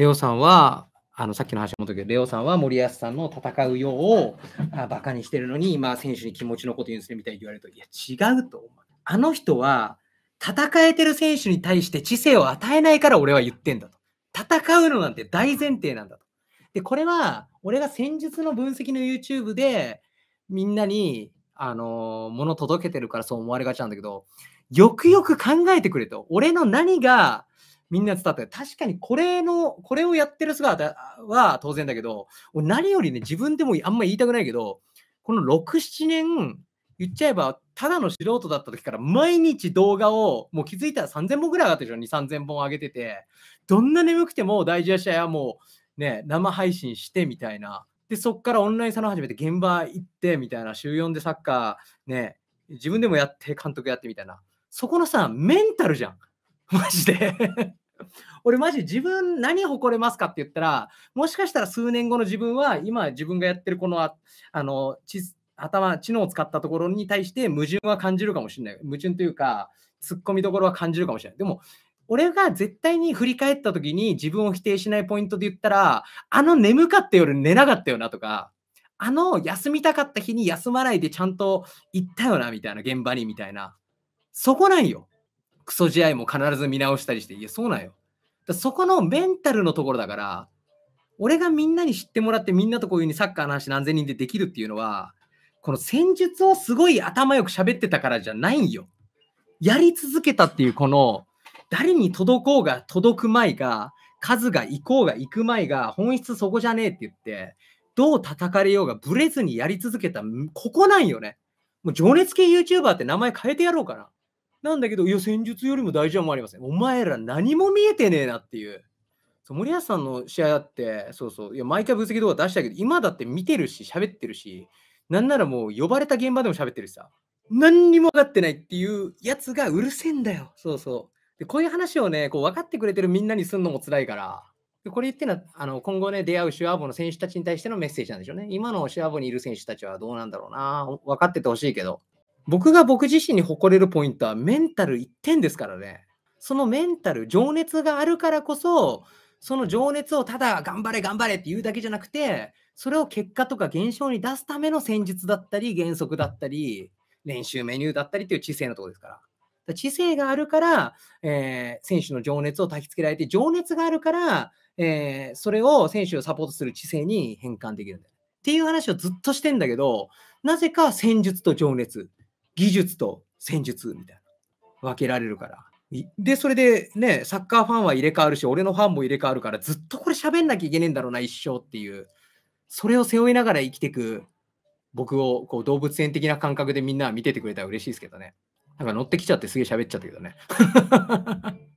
レオさんは、あのさっきの話もっけど、レオさんは森保さんの戦うようをあバカにしてるのに、今、選手に気持ちのこと言うんですねみたいに言われると、いや、違うと思う。あの人は、戦えてる選手に対して知性を与えないから俺は言ってんだと。戦うのなんて大前提なんだと。で、これは、俺が戦術の分析の YouTube で、みんなに、あのー、物届けてるからそう思われがちなんだけど、よくよく考えてくれと。俺の何がみんな伝わって、確かにこれの、これをやってる姿は当然だけど、何よりね、自分でもあんまり言いたくないけど、この6、7年、言っちゃえば、ただの素人だった時から毎日動画を、もう気づいたら3000本ぐらい上がったでしょ、2、3000本上げてて、どんな眠くても大事な試合はもうね、生配信してみたいな。で、そこからオンラインサロン始めて現場行ってみたいな、週4でサッカーね、自分でもやって、監督やってみたいな。そこのさ、メンタルじゃん。マジで 俺マジ自分何誇れますかって言ったら、もしかしたら数年後の自分は、今自分がやってるこのあ、あの、頭、知能を使ったところに対して矛盾は感じるかもしれない。矛盾というか、突っ込みどころは感じるかもしれない。でも、俺が絶対に振り返った時に自分を否定しないポイントで言ったら、あの眠かった夜寝なかったよなとか、あの休みたかった日に休まないでちゃんと行ったよなみたいな、現場にみたいな。そこなんよ。クソ試合も必ず見直したりして、いや、そうなんよ。そこのメンタルのところだから、俺がみんなに知ってもらって、みんなとこういうふうにサッカーの話何千人でできるっていうのは、この戦術をすごい頭よく喋ってたからじゃないんよ。やり続けたっていう、この、誰に届こうが届くまいが、数が行こうが行くまいが、本質そこじゃねえって言って、どう叩かれようがブレずにやり続けた、ここなんよね。もう情熱系 YouTuber って名前変えてやろうかな。なんだけど、いや、戦術よりも大事はもありません。お前ら何も見えてねえなっていう。そう森保さんの試合だって、そうそう、いや、毎回分析動画出したけど、今だって見てるし、喋ってるし、なんならもう呼ばれた現場でも喋ってるしさ、何にも分かってないっていうやつがうるせえんだよ。そうそう。でこういう話をね、こう分かってくれてるみんなにすんのも辛いから。でこれ言ってのはあの今後ね、出会うシュアーボの選手たちに対してのメッセージなんでしょうね。今のシュアーボにいる選手たちはどうなんだろうな。分かっててほしいけど。僕が僕自身に誇れるポイントはメンタル1点ですからね。そのメンタル、情熱があるからこそ、その情熱をただ頑張れ頑張れって言うだけじゃなくて、それを結果とか現象に出すための戦術だったり、原則だったり、練習メニューだったりという知性のところですから。から知性があるから、えー、選手の情熱を焚きつけられて、情熱があるから、えー、それを選手をサポートする知性に変換できるんだよ。っていう話をずっとしてんだけど、なぜか戦術と情熱。技術と戦術みたいな分けられるから。で、それでね、サッカーファンは入れ替わるし、俺のファンも入れ替わるから、ずっとこれ喋んなきゃいけねえんだろうな、一生っていう、それを背負いながら生きてく、僕をこう動物園的な感覚でみんな見ててくれたら嬉しいですけどね。なんか乗ってきちゃってすげえ喋っちゃったけどね。